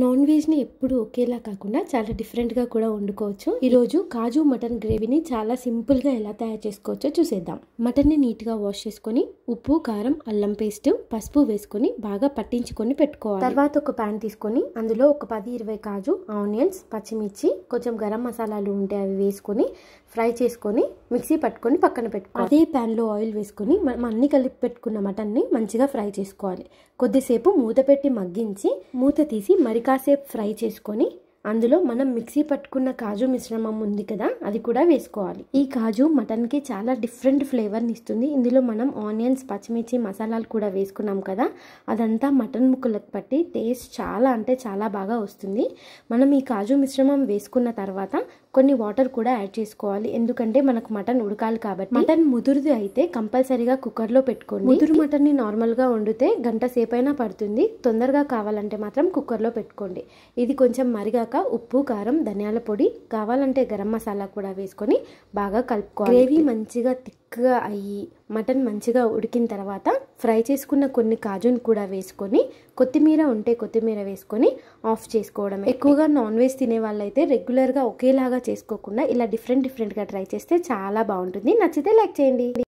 non వెజ్ని ఎప్పుడు ఒకేలా కాకుండా చాలా డిఫరెంట్గా కూడా వండుకోవచ్చు ఈరోజు కాజు మటన్ గ్రేవీని చాలా సింపుల్గా ఎలా తయారు చేసుకోవచ్చో చూసేద్దాం మటన్ని నీట్గా వాష్ చేసుకొని ఉప్పు కారం అల్లం పేస్ట్ పసుపు వేసుకొని బాగా పట్టించుకొని పెట్టుకోవాలి తర్వాత ఒక ప్యాన్ తీసుకొని అందులో ఒక పది ఇరవై కాజు ఆనియన్స్ పచ్చిమిర్చి కొంచెం గరం మసాలాలు ఉంటే అవి వేసుకొని ఫ్రై చేసుకొని మిక్సీ పట్టుకొని పక్కన పెట్టుకోవాలి అదే ప్యాన్లో ఆయిల్ వేసుకొని మనం అన్ని కలిపి పెట్టుకున్న మటన్ని మంచిగా ఫ్రై చేసుకోవాలి కొద్దిసేపు మూత పెట్టి మగ్గించి మూత తీసి మరి అవి కాసేపు ఫ్రై చేసుకొని అందులో మనం మిక్సీ పట్టుకున్న కాజు మిశ్రమం ఉంది కదా అది కూడా వేసుకోవాలి ఈ కాజు మటన్కి చాలా డిఫరెంట్ ఫ్లేవర్ని ఇస్తుంది ఇందులో మనం ఆనియన్స్ పచ్చిమిర్చి మసాలాలు కూడా వేసుకున్నాం కదా అదంతా మటన్ ముక్కలకు పట్టి టేస్ట్ చాలా అంటే చాలా బాగా వస్తుంది మనం ఈ కాజు మిశ్రమం వేసుకున్న తర్వాత కొన్ని వాటర్ కూడా యాడ్ చేసుకోవాలి ఎందుకంటే మనకు మటన్ ఉడకాలి కాబట్టి మటన్ ముదురుది అయితే కంపల్సరీగా కుక్కర్లో పెట్టుకోండి ముదురు మటన్ని నార్మల్గా వండితే గంట సేపైనా పడుతుంది తొందరగా కావాలంటే మాత్రం కుక్కర్లో పెట్టుకోండి ఇది కొంచెం మరిగాక ఉప్పు కారం ధనియాల పొడి కావాలంటే గరం మసాలా కూడా వేసుకొని బాగా కలుపుకోవాలి గ్రేవీ మంచిగా చక్కగా అయ్యి మటన్ మంచిగా ఉడికిన తర్వాత ఫ్రై చేసుకున్న కొన్ని కాజును కూడా వేసుకొని కొత్తిమీర ఉంటే కొత్తిమీర వేసుకొని ఆఫ్ చేసుకోవడమే ఎక్కువగా నాన్ వెజ్ తినే వాళ్ళైతే రెగ్యులర్గా ఒకేలాగా చేసుకోకుండా ఇలా డిఫరెంట్ డిఫరెంట్గా ట్రై చేస్తే చాలా బాగుంటుంది నచ్చితే లైక్ చేయండి